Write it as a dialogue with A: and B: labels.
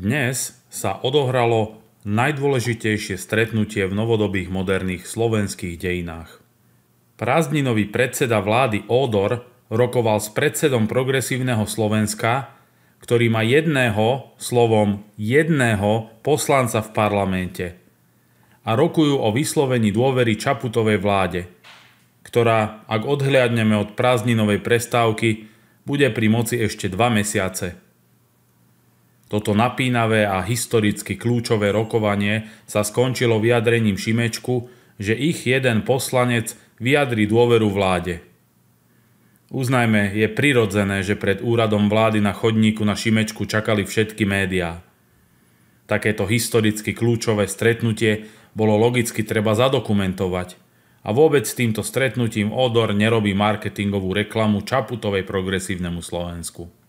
A: Dnes sa odohralo najdôležitejšie stretnutie v novodobých moderných slovenských dejinách. Prázdninový predseda vlády Ódor rokoval s predsedom progresívneho Slovenska, ktorý má jedného, slovom jedného, poslanca v parlamente a rokujú o vyslovení dôvery Čaputovej vláde, ktorá, ak odhliadneme od prázdninovej prestávky, bude pri moci ešte dva mesiace. Toto napínavé a historicky kľúčové rokovanie sa skončilo vyjadrením Šimečku, že ich jeden poslanec vyjadri dôveru vláde. Uznajme, je prirodzené, že pred úradom vlády na chodníku na Šimečku čakali všetky médiá. Takéto historicky kľúčové stretnutie bolo logicky treba zadokumentovať a vôbec s týmto stretnutím Odor nerobí marketingovú reklamu Čaputovej progresívnemu Slovensku.